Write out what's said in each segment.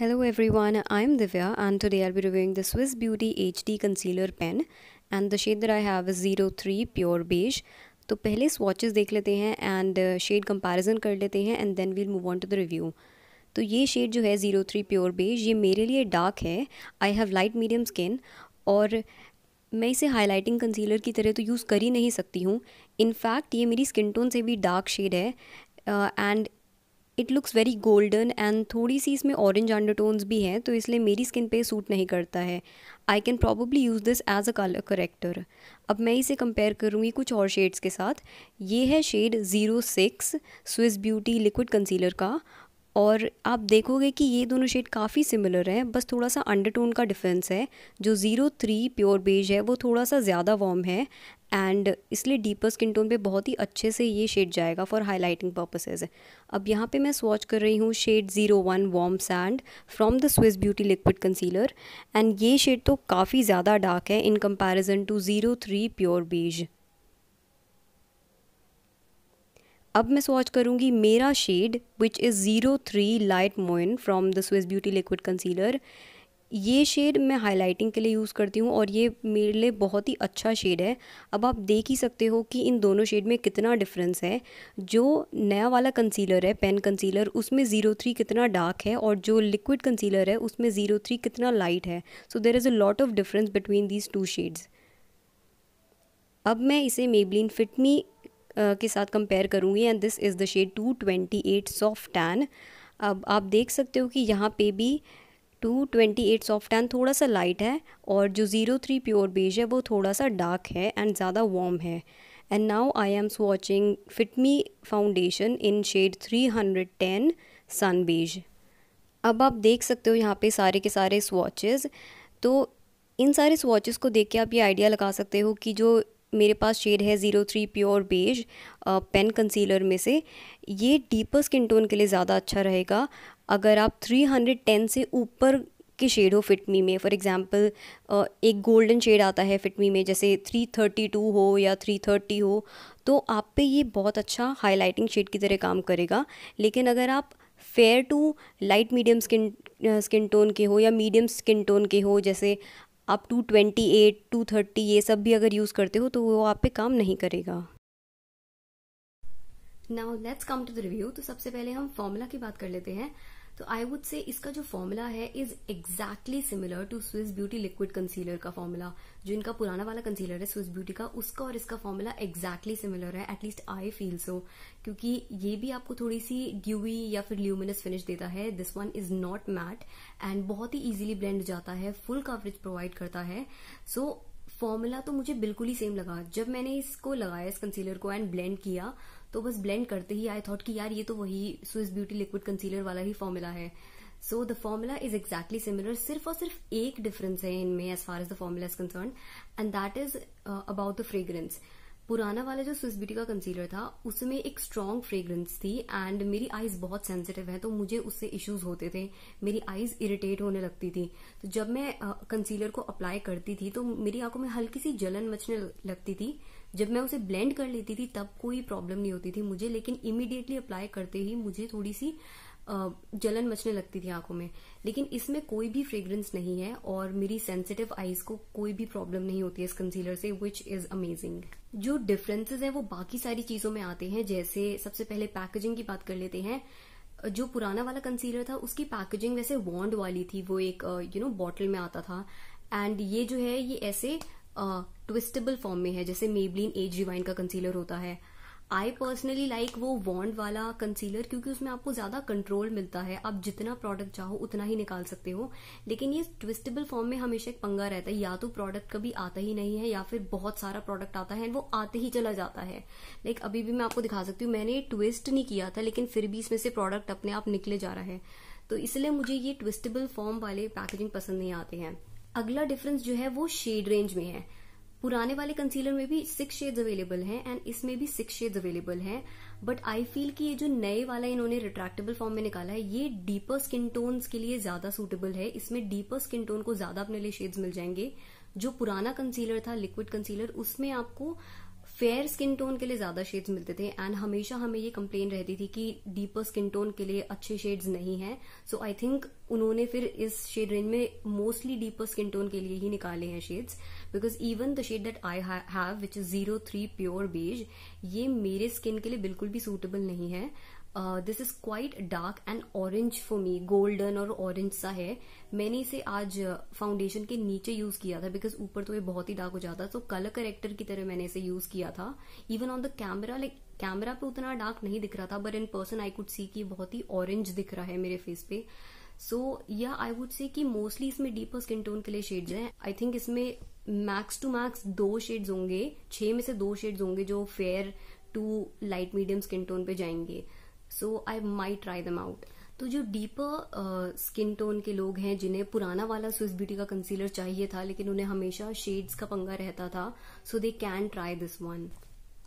Hello everyone, I'm Divya and today I'll be reviewing the Swiss Beauty HD Concealer Pen and the shade that I have is 03 Pure Beige. तो पहले swatches देख लेते हैं and shade comparison कर लेते हैं and then we'll move on to the review. तो ये shade जो है 03 Pure Beige ये मेरे लिए dark है. I have light medium skin और मैं इसे हाइलाइटिंग कंसीलर की तरह तो यूज़ कर ही नहीं सकती हूँ इनफैक्ट ये मेरी स्किन टोन से भी डार्क शेड है and uh, it looks very golden and थोड़ी सी इसमें ऑरेंज अंडरटोन्स भी हैं तो इसलिए मेरी स्किन पे सूट नहीं करता है I can probably use this as a colour corrector अब मैं इसे कंपेयर करूँगी कुछ और शेड्स के साथ ये है shade zero six Swiss Beauty liquid concealer का और आप देखोगे कि ये दोनों शेड काफ़ी सिमिलर हैं बस थोड़ा सा अंडरटोन का डिफरेंस है जो ज़ीरो थ्री प्योर बेज है वो थोड़ा सा ज़्यादा वार्म है एंड इसलिए डीपर स्किन टोन पे बहुत ही अच्छे से ये शेड जाएगा फॉर हाईलाइटिंग पर्पसेज अब यहाँ पे मैं स्वॉच कर रही हूँ shade zero one warm sand from the Swiss Beauty liquid concealer and ये शेड तो काफ़ी ज़्यादा डार्क है in comparison to zero three pure beige अब मैं स्वाच करूँगी मेरा shade which is zero three light मोइन from the Swiss Beauty liquid concealer ये शेड मैं हाइलाइटिंग के लिए यूज़ करती हूँ और ये मेरे लिए बहुत ही अच्छा शेड है अब आप देख ही सकते हो कि इन दोनों शेड में कितना डिफरेंस है जो नया वाला कंसीलर है पेन कंसीलर उसमें ज़ीरो थ्री कितना डार्क है और जो लिक्विड कंसीलर है उसमें ज़ीरो थ्री कितना लाइट है so there is a lot of difference between these two shades अब मैं इसे मेबलिन फिटमी के साथ कंपेयर करूँगी and this is the shade 228 soft tan अब आप देख सकते हो कि यहाँ पे भी 228 सॉफ्ट टैन थोड़ा सा लाइट है और जो ज़ीरो थ्री प्योर बेज है वो थोड़ा सा डार्क है एंड ज़्यादा वार्म है and now I am swatching Fit Me foundation in shade 310 sun beige अब आप देख सकते हो यहाँ पे सारे के सारे स्वाचेज़ तो इन सारे स्वाचेज को देख के आप ये आइडिया लगा सकते हो कि जो मेरे पास शेड है zero three pure beige pen concealer में से ये डीपर स्किन टोन के लिए ज़्यादा अच्छा रहेगा अगर आप थ्री हंड्रेड टेन से ऊपर के शेड हो फिटमी में फॉर एग्ज़ाम्पल एक गोल्डन शेड आता है फिटमी में जैसे थ्री थर्टी टू हो या थ्री थर्टी हो तो आप पे ये बहुत अच्छा हाईलाइटिंग शेड की तरह काम करेगा लेकिन अगर आप fair to light medium skin skin tone के हो या मीडियम स्किन टोन के हो जैसे आप two twenty eight to thirty ये सब भी अगर यूज़ करते हो तो वो आप पे काम नहीं करेगा now let's come to the review तो सबसे पहले हम फॉर्मूला की बात कर लेते हैं तो आई वुड से इसका जो फॉर्मूला है is exactly similar to Swiss Beauty liquid concealer का फॉर्मूला जो इनका पुराना वाला कंसीलर है स्विस ब्यूटी का उसका और इसका फॉर्मूला एग्जैक्टली सिमिलर है एटलीस्ट आई फील सो क्योंकि ये भी आपको थोड़ी सी ड्यूवी या फिर ल्यूमिनस फिनिश देता है this one is not matte and बहुत ही इजीली ब्लेंड जाता है फुल कवरेज प्रोवाइड करता है सो so, फॉर्मूला तो मुझे बिल्कुल ही सेम लगा जब मैंने इसको लगाया इस कंसीलर को एंड ब्लेंड किया तो बस ब्लेंड करते ही आई थॉट कि यार ये तो वही स्विस ब्यूटी लिक्विड कंसीलर वाला ही फॉर्मूला है so the formula is exactly similar सिर्फ और सिर्फ एक डिफरेंस है इनमें as far as the formula is concern and that is about the fragrance पुराना वाला जो स्विस ब्यूटी का कंसीलर था उसमें एक स्ट्रॉन्ग फ्रेग्रेंस थी एंड मेरी आईज बहुत सेंसिटिव है तो मुझे उससे इश्यूज होते थे मेरी आईज इरिटेट होने लगती थी तो जब मैं कंसीलर को अप्लाई करती थी तो मेरी आंखों में हल्की सी जलन मचने लगती थी जब मैं उसे ब्लेंड कर लेती थी तब कोई प्रॉब्लम नहीं होती थी मुझे लेकिन इमीडिएटली अप्लाई करते ही मुझे थोड़ी सी जलन मचने लगती थी आंखों में लेकिन इसमें कोई भी फ्रेग्रेंस नहीं है और मेरी सेंसिटिव आईज को कोई भी प्रॉब्लम नहीं होती है इस कंसीलर से विच इज अमेजिंग जो डिफरेंसेस है वो बाकी सारी चीजों में आते हैं जैसे सबसे पहले पैकेजिंग की बात कर लेते हैं जो पुराना वाला कंसीलर था उसकी पैकेजिंग वैसे वॉन्ड वाली थी वो एक यू नो बॉटल में आता था एंड ये जो है ये ऐसे ट्विस्टेबल uh, फॉर्म में है जैसे मेबलिन एज रिवाइन का कंसीलर होता है आई पर्सनली लाइक वो वॉन्ड वाला कंसीलर क्योंकि उसमें आपको ज्यादा कंट्रोल मिलता है आप जितना प्रोडक्ट चाहो उतना ही निकाल सकते हो लेकिन ये ट्विस्टेबल फॉर्म में हमेशा एक पंगा रहता है या तो प्रोडक्ट कभी आता ही नहीं है या फिर बहुत सारा प्रोडक्ट आता है वो आते ही चला जाता है लाइक like, अभी भी मैं आपको दिखा सकती हूँ मैंने ट्विस्ट नहीं किया था लेकिन फिर भी इसमें से प्रोडक्ट अपने आप निकले जा रहा है तो इसलिए मुझे ये ट्विस्टेबल फॉर्म वाले पैकेजिंग पसंद नहीं आते हैं अगला डिफरेंस जो है वो शेड रेंज में है पुराने वाले कंसीलर में भी सिक्स शेड्स अवेलेबल हैं एंड इसमें भी सिक्स शेड्स अवेलेबल हैं बट आई फील कि ये जो नए वाला इन्होंने रिट्रैक्टेबल फॉर्म में निकाला है ये डीपर स्किन टोन्स के लिए ज्यादा सूटेबल है इसमें डीपर स्किन टोन को ज्यादा अपने लिए शेड्स मिल जाएंगे जो पुराना कंसीलर था लिक्विड कंसीलर उसमें आपको फेयर स्किन टोन के लिए ज्यादा शेड्स मिलते थे एंड हमेशा हमें ये कंप्लेन रहती थी कि डीपर स्किन टोन के लिए अच्छे शेड्स नहीं हैं सो आई थिंक उन्होंने फिर इस शेड रेंज में मोस्टली डीपर स्किन टोन के लिए ही निकाले हैं shades because even the shade that I have which is zero three pure beige ये मेरे स्किन के लिए बिल्कुल भी सूटेबल नहीं है this is quite dark and orange for me golden और ऑरेंज सा है मैंने इसे आज फाउंडेशन uh, के नीचे यूज किया था बिकॉज ऊपर तो ये बहुत ही डार्क हो जाता है तो कलर करेक्टर की तरह मैंने इसे यूज किया था even on the camera like camera पे उतना डार्क नहीं दिख रहा था but in person I could see कि बहुत ही ऑरेंज दिख रहा है मेरे फेस पे सो या आई वुड से कि मोस्टली इसमें डीपर स्किन टोन के लिए शेड्स हैं आई थिंक इसमें मैक्स टू मैक्स दो शेड्स होंगे छह में से दो शेड्स होंगे जो fair to light medium skin tone पे जाएंगे सो आई माई ट्राई दम आउट तो जो डीपर स्किन टोन के लोग हैं जिन्हें पुराना वाला स्विस ब्यूटी का कंसीलर चाहिए था लेकिन उन्हें हमेशा शेड्स का पंगा रहता था so they can try this one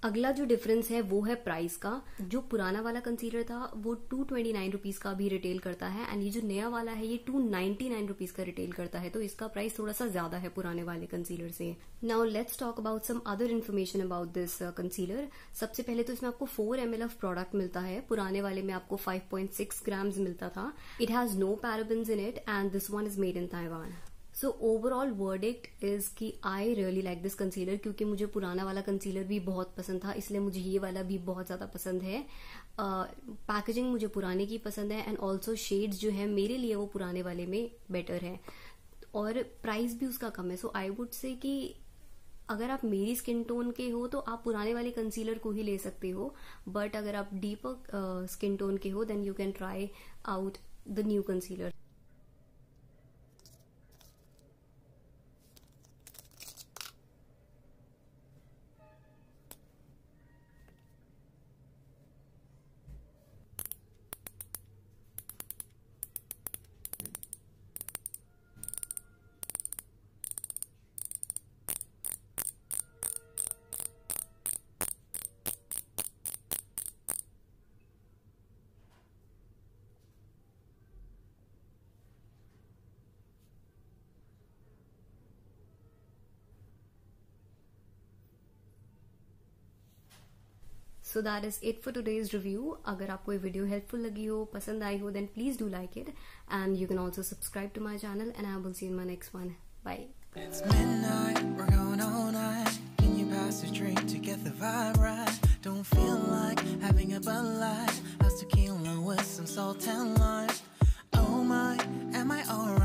अगला जो डिफरेंस है वो है प्राइस का जो पुराना वाला कंसीलर था वो टू ट्वेंटी नाइन रुपीज का भी रिटेल करता है एंड ये जो नया वाला है ये टू नाइनटी नाइन रुपीज का रिटेल करता है तो इसका प्राइस थोड़ा सा ज्यादा है पुराने वाले कंसीलर से now let's talk about some other information about this concealer सबसे पहले तो इसमें आपको फोर एम ऑफ प्रोडक्ट मिलता है पुराने वाले में आपको फाइव पॉइंट सिक्स ग्राम्स मिलता था it has no parabens in it and this one is made in Taiwan so overall verdict is कि I really like this concealer क्योंकि मुझे पुराना वाला कंसीलर भी बहुत पसंद था इसलिए मुझे ये वाला भी बहुत ज़्यादा पसंद है पैकेजिंग uh, मुझे पुराने की पसंद है एंड ऑल्सो शेड्स जो है मेरे लिए वो पुराने वाले में बेटर है और प्राइस भी उसका कम है सो आई वुड से कि अगर आप मेरी स्किन टोन के हो तो आप पुराने वाले कंसीलर को ही ले सकते हो बट अगर आप डीपर स्किन टोन के हो then you can try out the new concealer so that is it for today's review अगर आपको ये वीडियो हेल्पफुल लगी हो पसंद आई हो then please do like it and you can also subscribe to my channel and I will see in my next one bye It's midnight, we're going all night. Can you pass a drink to get the vibe right? Don't feel like having a Bud Light. tequila with some salt and lime. Oh my, am I alright?